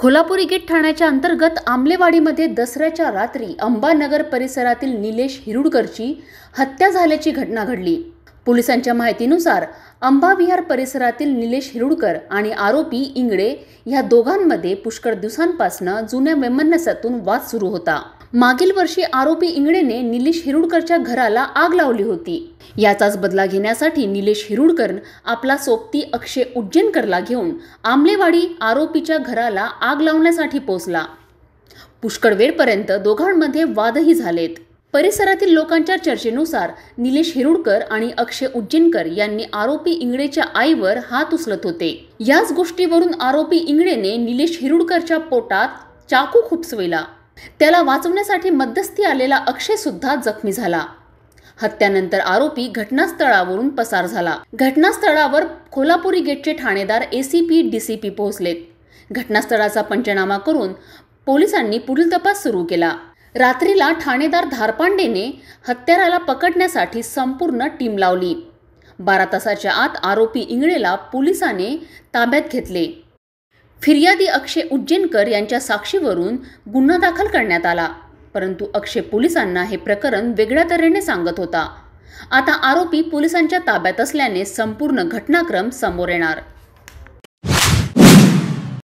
खोलापूर gate ठाण्याच्या अंतर्गत आमलेवाडीमध्ये दसऱ्याच्या रात्री अंबानगर परिसरातील निलेश हिरुडकरची हत्या झाल्याची घटना घडली पोलिसांच्या माहितीनुसार अंबाविहार परिसरातील निलेश हिरुडकर आणि आरोपी इंगडे ह्या दोघांमध्ये पुष्कळ दिवसांपासून जुन्या वैमनस्यातून वाद सुरू होता मागील वर्षी आरोपी इंगळेने निलेश हिरुडकरच्या घराला आग लावली होती याचाच बदला घेण्यासाठी निलेश हिरुडकर आपला सोबती अक्षय उज्जैनकरला घेऊन आमलेवाडी आरोपीच्या घराला आग लावण्यासाठी पोचला पुष्कळ वेळपर्यंत दोघांमध्ये वादही झालेत परिसरातील लोकांच्या चर्चेनुसार निलेश हिरुडकर आणि अक्षय उज्जैनकर यांनी आरोपी इंगळेच्या आईवर हात उचलत होते याच गोष्टीवरून आरोपी इंगळेने निलेश हिरुडकरच्या पोटात चाकू खुपसविला त्याला वाचवण्यासाठी मध्यस्थी आलेला अक्षय सुद्धा जखमी झाला हत्यानंतर आरोपी घटनास्थळावरून पसार झाला घटनास्थळावर कोल्हापुरी गेटचे ठाणेदार एसीपी डीसीपी पी पोहोचलेत घटनास्थळाचा पंचनामा करून पोलिसांनी पुढील तपास सुरू केला रात्रीला ठाणेदार धारपांडेने हत्याराला पकडण्यासाठी संपूर्ण टीम लावली बारा तासाच्या आत आरोपी इंगळेला पोलिसाने ताब्यात घेतले फिर्यादी अक्षय उज्जैनकर यांच्या साक्षीवरून गुन्हा दाखल करण्यात आला परंतु अक्षय पोलिसांना हे प्रकरण वेगळ्या तऱ्हेने सांगत होता आता आरोपी पोलिसांच्या ताब्यात असल्याने संपूर्ण घटनाक्रम समोर येणार